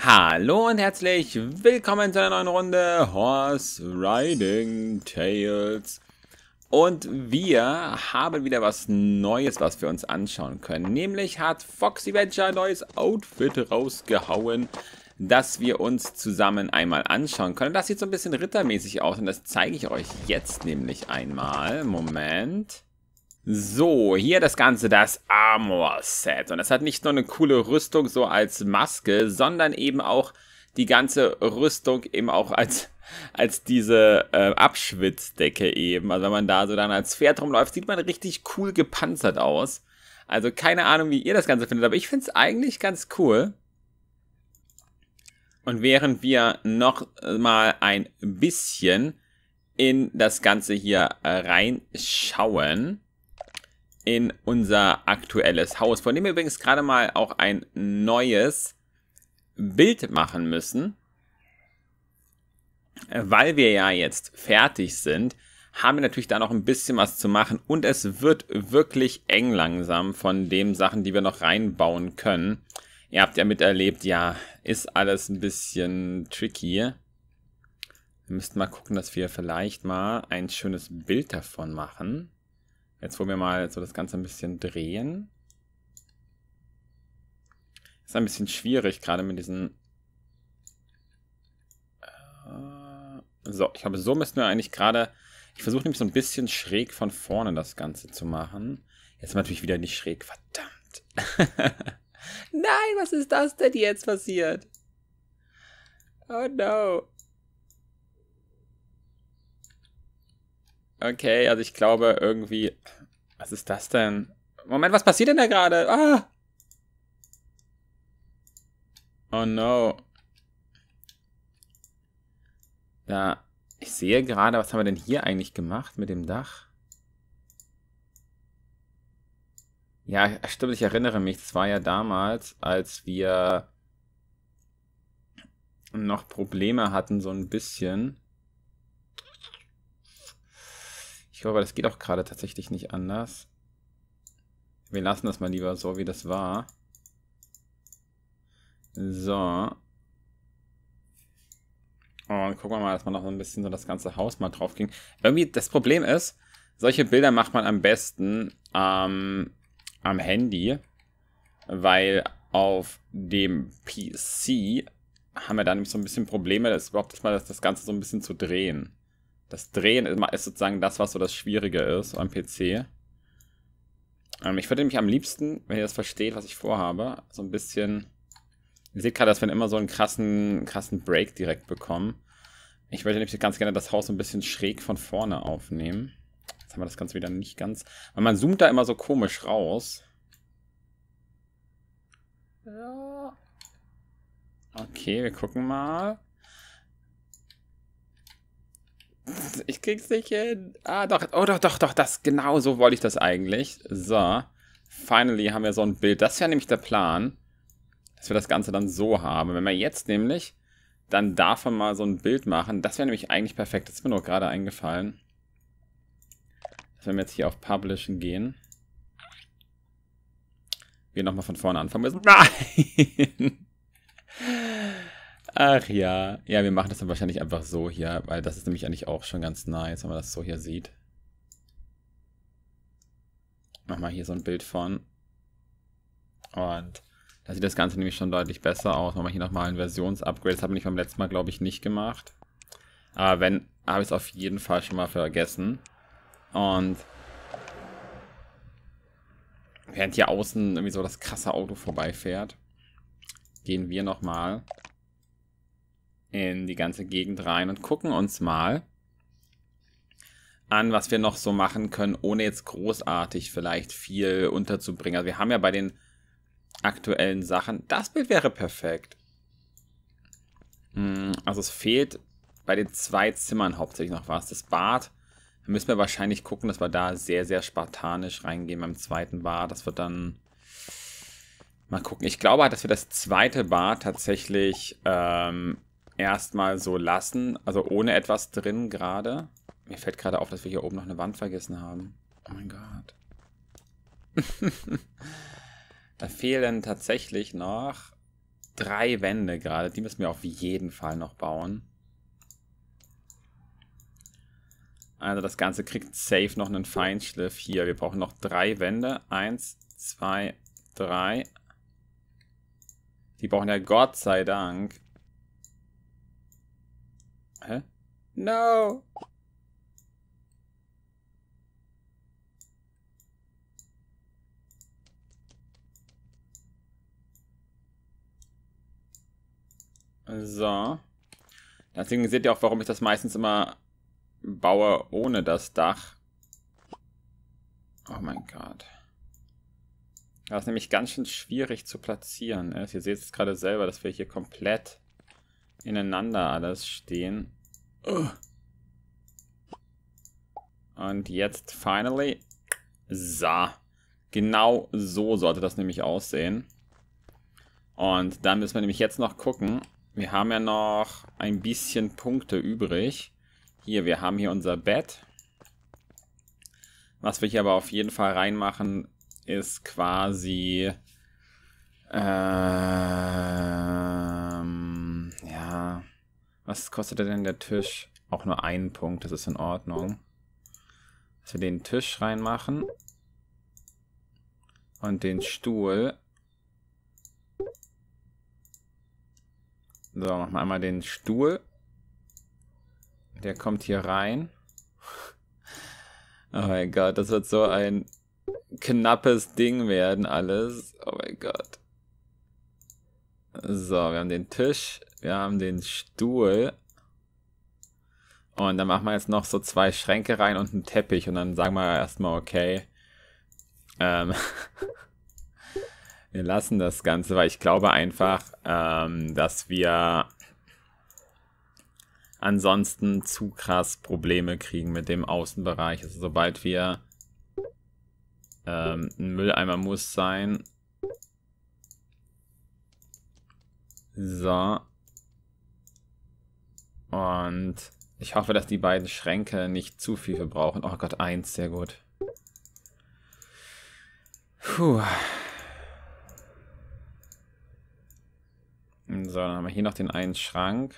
Hallo und herzlich willkommen zu einer neuen Runde Horse Riding Tales. Und wir haben wieder was Neues, was wir uns anschauen können. Nämlich hat Foxy Venture ein neues Outfit rausgehauen, das wir uns zusammen einmal anschauen können. Das sieht so ein bisschen rittermäßig aus und das zeige ich euch jetzt nämlich einmal. Moment. So, hier das Ganze, das Armor-Set. Und das hat nicht nur eine coole Rüstung so als Maske, sondern eben auch die ganze Rüstung eben auch als, als diese äh, Abschwitzdecke eben. Also wenn man da so dann als Pferd rumläuft, sieht man richtig cool gepanzert aus. Also keine Ahnung, wie ihr das Ganze findet, aber ich finde es eigentlich ganz cool. Und während wir noch mal ein bisschen in das Ganze hier äh, reinschauen, in unser aktuelles Haus, von dem wir übrigens gerade mal auch ein neues Bild machen müssen. Weil wir ja jetzt fertig sind, haben wir natürlich da noch ein bisschen was zu machen und es wird wirklich eng langsam von den Sachen, die wir noch reinbauen können. Ihr habt ja miterlebt, ja, ist alles ein bisschen tricky. Wir müssten mal gucken, dass wir vielleicht mal ein schönes Bild davon machen. Jetzt wollen wir mal so das Ganze ein bisschen drehen. Ist ein bisschen schwierig, gerade mit diesen... Äh, so, ich glaube, so müssen wir eigentlich gerade... Ich versuche nämlich so ein bisschen schräg von vorne das Ganze zu machen. Jetzt natürlich wieder nicht schräg, verdammt. Nein, was ist das denn jetzt passiert? Oh no. Okay, also ich glaube irgendwie. Was ist das denn? Moment, was passiert denn da gerade? Ah! Oh no. Da. Ich sehe gerade, was haben wir denn hier eigentlich gemacht mit dem Dach? Ja, stimmt, ich erinnere mich. es war ja damals, als wir noch Probleme hatten, so ein bisschen. Ich glaube, das geht auch gerade tatsächlich nicht anders. Wir lassen das mal lieber so, wie das war. So. Und gucken wir mal, dass man noch so ein bisschen so das ganze Haus mal drauf ging. Irgendwie, das Problem ist, solche Bilder macht man am besten ähm, am Handy, weil auf dem PC haben wir da nämlich so ein bisschen Probleme, das überhaupt erstmal das, das Ganze so ein bisschen zu drehen das Drehen ist sozusagen das, was so das Schwierige ist am PC. Ähm, ich würde nämlich am liebsten, wenn ihr das versteht, was ich vorhabe, so ein bisschen. Ihr seht gerade, dass wir immer so einen krassen, krassen Break direkt bekommen. Ich würde nämlich ganz gerne das Haus so ein bisschen schräg von vorne aufnehmen. Jetzt haben wir das Ganze wieder nicht ganz. Weil man zoomt da immer so komisch raus. Okay, wir gucken mal. Ich krieg's nicht hin. Ah, doch. Oh, doch, doch, doch. Das, genau so wollte ich das eigentlich. So. Finally haben wir so ein Bild. Das wäre nämlich der Plan, dass wir das Ganze dann so haben. Wenn wir jetzt nämlich dann davon mal so ein Bild machen, das wäre nämlich eigentlich perfekt. Das ist mir nur gerade eingefallen. Dass wir jetzt hier auf Publishen gehen. Wir nochmal von vorne anfangen müssen. Nein! Ach ja. Ja, wir machen das dann wahrscheinlich einfach so hier, weil das ist nämlich eigentlich auch schon ganz nice, wenn man das so hier sieht. Mach mal hier so ein Bild von. Und da sieht das Ganze nämlich schon deutlich besser aus. Machen wir hier nochmal ein Versionsupgrade. Das habe ich beim letzten Mal, glaube ich, nicht gemacht. Aber wenn, habe ich es auf jeden Fall schon mal vergessen. Und während hier außen irgendwie so das krasse Auto vorbeifährt, gehen wir nochmal in die ganze Gegend rein und gucken uns mal an, was wir noch so machen können, ohne jetzt großartig vielleicht viel unterzubringen. Also wir haben ja bei den aktuellen Sachen, das Bild wäre perfekt. Hm, also es fehlt bei den zwei Zimmern hauptsächlich noch was. Das Bad da müssen wir wahrscheinlich gucken, dass wir da sehr, sehr spartanisch reingehen beim zweiten Bad. Das wird dann... Mal gucken. Ich glaube, halt, dass wir das zweite Bad tatsächlich ähm, erstmal so lassen. Also ohne etwas drin gerade. Mir fällt gerade auf, dass wir hier oben noch eine Wand vergessen haben. Oh mein Gott. da fehlen tatsächlich noch drei Wände gerade. Die müssen wir auf jeden Fall noch bauen. Also das Ganze kriegt safe noch einen Feinschliff hier. Wir brauchen noch drei Wände. Eins, zwei, drei. Die brauchen ja Gott sei Dank Hä? No! So. Deswegen seht ihr auch, warum ich das meistens immer baue ohne das Dach. Oh mein Gott. Das ist nämlich ganz schön schwierig zu platzieren. Ne? Ihr seht es gerade selber, dass wir hier komplett ineinander alles stehen. Und jetzt finally. So. Genau so sollte das nämlich aussehen. Und dann müssen wir nämlich jetzt noch gucken. Wir haben ja noch ein bisschen Punkte übrig. Hier, wir haben hier unser Bett. Was wir hier aber auf jeden Fall reinmachen, ist quasi... Äh, Was kostet denn der Tisch? Auch nur einen Punkt, das ist in Ordnung. Dass wir den Tisch reinmachen. Und den Stuhl. So, machen wir einmal den Stuhl. Der kommt hier rein. Oh mein Gott, das wird so ein knappes Ding werden alles. Oh mein Gott. So, wir haben den Tisch. Wir haben den Stuhl. Und dann machen wir jetzt noch so zwei Schränke rein und einen Teppich. Und dann sagen wir erstmal, okay. Ähm, wir lassen das Ganze, weil ich glaube einfach, ähm, dass wir ansonsten zu krass Probleme kriegen mit dem Außenbereich. Also sobald wir ähm, ein Mülleimer muss sein. So. Und ich hoffe, dass die beiden Schränke nicht zu viel verbrauchen. Oh Gott, eins, sehr gut. Puh. So, dann haben wir hier noch den einen Schrank.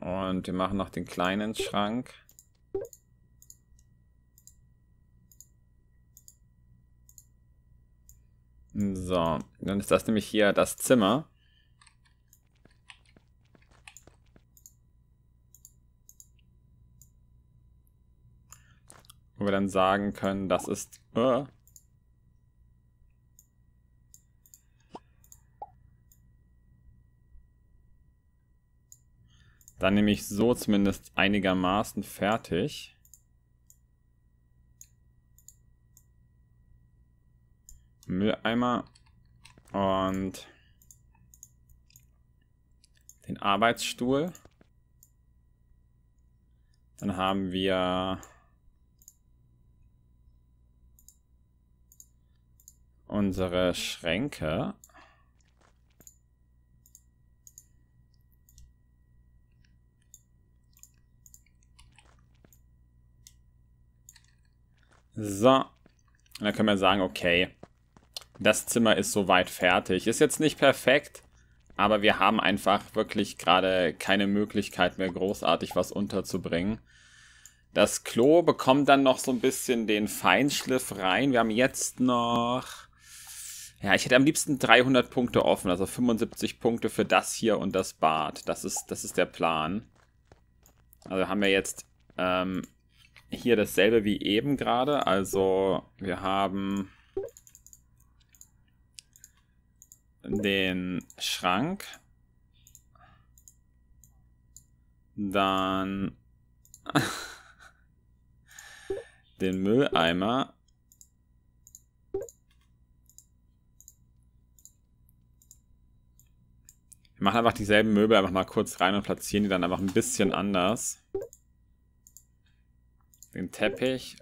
Und wir machen noch den kleinen Schrank. So, dann ist das nämlich hier das Zimmer. wir dann sagen können, das ist... Äh, Dann nehme ich so zumindest einigermaßen fertig. Mülleimer und den Arbeitsstuhl. Dann haben wir unsere Schränke. So. Und dann können wir sagen, okay, das Zimmer ist soweit fertig. Ist jetzt nicht perfekt, aber wir haben einfach wirklich gerade keine Möglichkeit mehr großartig was unterzubringen. Das Klo bekommt dann noch so ein bisschen den Feinschliff rein. Wir haben jetzt noch ja, ich hätte am liebsten 300 Punkte offen, also 75 Punkte für das hier und das Bad. Das ist, das ist der Plan. Also haben wir jetzt ähm, hier dasselbe wie eben gerade. Also wir haben den Schrank. Dann den Mülleimer machen einfach dieselben Möbel einfach mal kurz rein und platzieren die dann einfach ein bisschen anders. Den Teppich.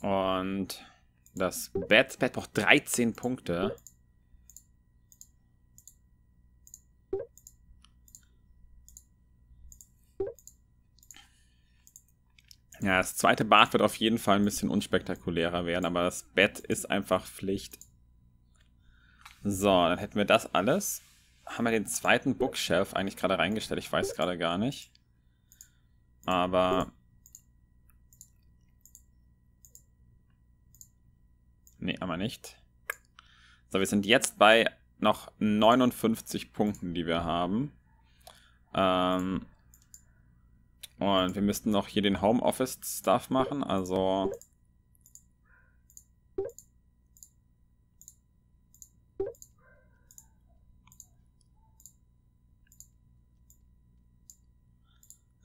Und das Bett. Das Bett braucht 13 Punkte. Ja, das zweite Bad wird auf jeden Fall ein bisschen unspektakulärer werden, aber das Bett ist einfach Pflicht. So, dann hätten wir das alles. Haben wir den zweiten Bookshelf eigentlich gerade reingestellt? Ich weiß gerade gar nicht. Aber... Nee, aber nicht. So, wir sind jetzt bei noch 59 Punkten, die wir haben. Ähm, und wir müssten noch hier den Homeoffice-Stuff machen, also...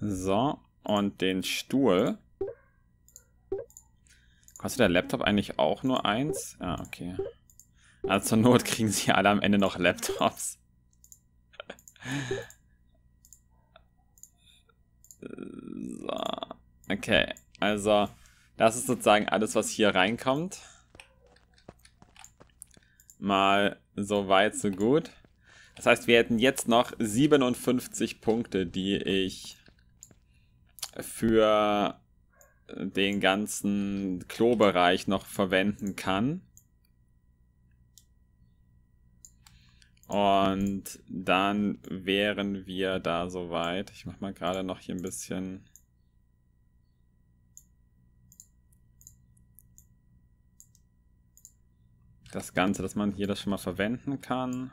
So, und den Stuhl. Kostet der Laptop eigentlich auch nur eins? Ja, okay. Also zur Not kriegen sie alle am Ende noch Laptops. Okay, also das ist sozusagen alles, was hier reinkommt. Mal so weit, so gut. Das heißt, wir hätten jetzt noch 57 Punkte, die ich für den ganzen Klobereich noch verwenden kann. Und dann wären wir da soweit. Ich mache mal gerade noch hier ein bisschen das Ganze, dass man hier das schon mal verwenden kann.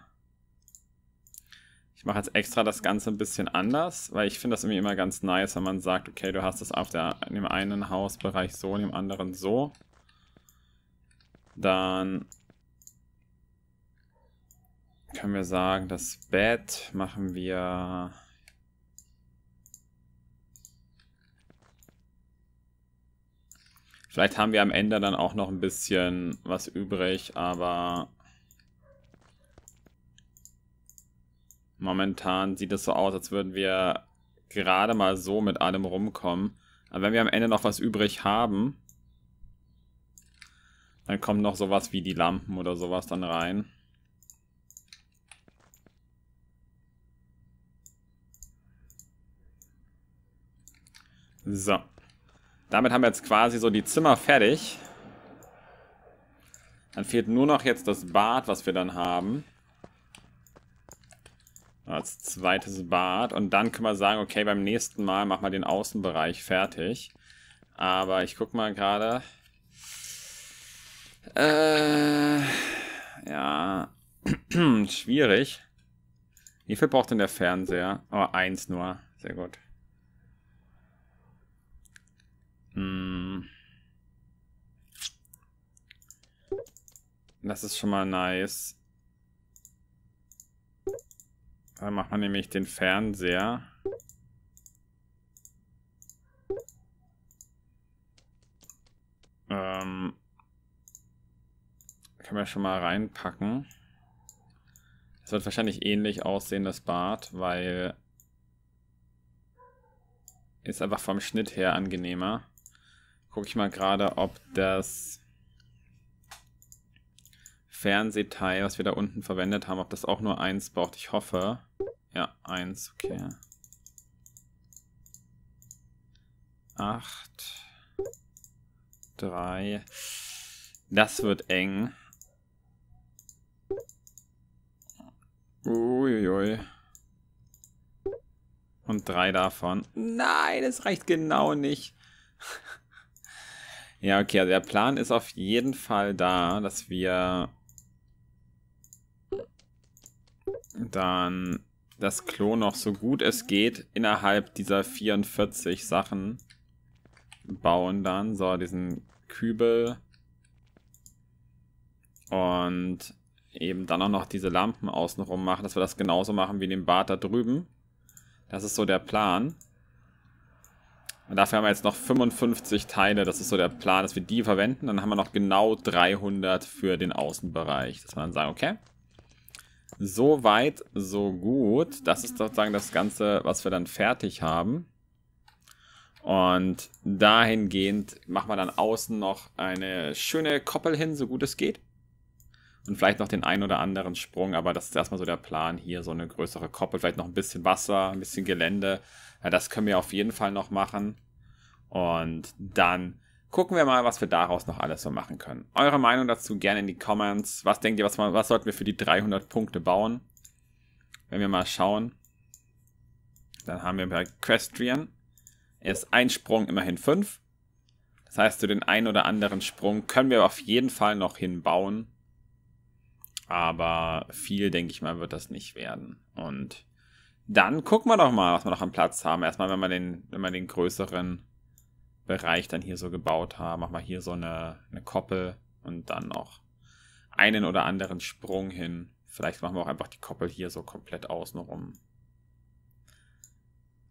Ich mache jetzt extra das Ganze ein bisschen anders, weil ich finde das irgendwie immer ganz nice, wenn man sagt, okay, du hast das auf der, in dem einen Hausbereich so, in dem anderen so. Dann können wir sagen, das Bett machen wir Vielleicht haben wir am Ende dann auch noch ein bisschen was übrig, aber momentan sieht es so aus, als würden wir gerade mal so mit allem rumkommen. Aber wenn wir am Ende noch was übrig haben, dann kommt noch sowas wie die Lampen oder sowas dann rein. So. Damit haben wir jetzt quasi so die Zimmer fertig. Dann fehlt nur noch jetzt das Bad, was wir dann haben. Als zweites Bad. Und dann können wir sagen, okay, beim nächsten Mal machen wir den Außenbereich fertig. Aber ich guck mal gerade. Äh, ja. Schwierig. Wie viel braucht denn der Fernseher? Oh, eins nur. Sehr gut. Das ist schon mal nice. Da machen wir nämlich den Fernseher. Ähm, können wir schon mal reinpacken. Es wird wahrscheinlich ähnlich aussehen, das Bad, weil ist einfach vom Schnitt her angenehmer. Gucke ich mal gerade, ob das Fernsehteil, was wir da unten verwendet haben, ob das auch nur eins braucht. Ich hoffe. Ja, eins, okay. Acht. Drei. Das wird eng. Uiuiui. Und drei davon. Nein, es reicht genau nicht. ja, okay, also der Plan ist auf jeden Fall da, dass wir dann das Klo noch so gut es geht innerhalb dieser 44 Sachen bauen dann. So, diesen Kübel. Und eben dann auch noch diese Lampen außenrum machen, dass wir das genauso machen wie in dem Bad da drüben. Das ist so der Plan. Und dafür haben wir jetzt noch 55 Teile. Das ist so der Plan, dass wir die verwenden. Dann haben wir noch genau 300 für den Außenbereich. Dass wir dann sagen, okay, so weit, so gut. Das ist sozusagen das Ganze, was wir dann fertig haben. Und dahingehend machen wir dann außen noch eine schöne Koppel hin, so gut es geht. Und vielleicht noch den einen oder anderen Sprung, aber das ist erstmal so der Plan hier, so eine größere Koppel, vielleicht noch ein bisschen Wasser, ein bisschen Gelände. Ja, das können wir auf jeden Fall noch machen. Und dann Gucken wir mal, was wir daraus noch alles so machen können. Eure Meinung dazu gerne in die Comments. Was denkt ihr, was, was sollten wir für die 300 Punkte bauen? Wenn wir mal schauen. Dann haben wir bei Questrian. Ist ein Sprung immerhin 5. Das heißt, zu den einen oder anderen Sprung können wir auf jeden Fall noch hinbauen. Aber viel, denke ich mal, wird das nicht werden. Und dann gucken wir doch mal, was wir noch am Platz haben. Erstmal, wenn man den, wenn man den größeren Bereich dann hier so gebaut haben. Machen wir hier so eine, eine Koppel und dann noch einen oder anderen Sprung hin. Vielleicht machen wir auch einfach die Koppel hier so komplett außenrum.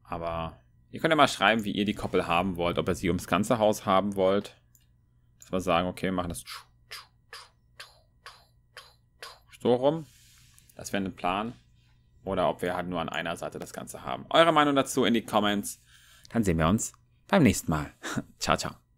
Aber ihr könnt ja mal schreiben, wie ihr die Koppel haben wollt. Ob ihr sie ums ganze Haus haben wollt. Dass wir sagen, okay, wir machen das so rum. Das wäre ein Plan. Oder ob wir halt nur an einer Seite das Ganze haben. Eure Meinung dazu in die Comments. Dann sehen wir uns beim nächsten Mal. Ciao, ciao.